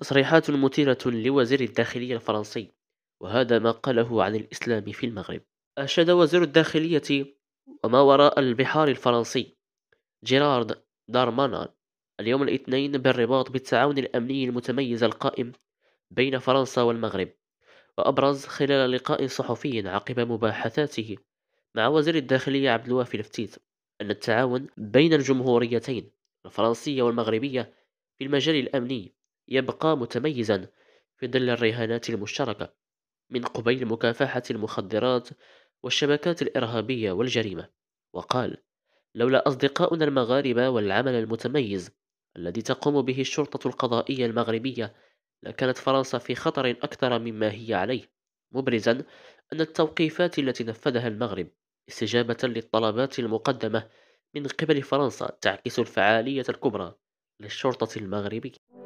تصريحات مثيرة لوزير الداخلية الفرنسي وهذا ما قاله عن الإسلام في المغرب أشاد وزير الداخلية وما وراء البحار الفرنسي جيرارد دارمانان اليوم الاثنين بالرباط بالتعاون الأمني المتميز القائم بين فرنسا والمغرب وأبرز خلال لقاء صحفي عقب مباحثاته مع وزير الداخلية عبد الوافي الفتيت أن التعاون بين الجمهوريتين الفرنسية والمغربية في المجال الأمني يبقى متميزا في ظل الرهانات المشتركة من قبيل مكافحة المخدرات والشبكات الإرهابية والجريمة وقال لولا أصدقاؤنا المغاربة والعمل المتميز الذي تقوم به الشرطة القضائية المغربية لكانت فرنسا في خطر أكثر مما هي عليه مبرزا أن التوقيفات التي نفذها المغرب استجابة للطلبات المقدمة من قبل فرنسا تعكس الفعالية الكبرى للشرطة المغربية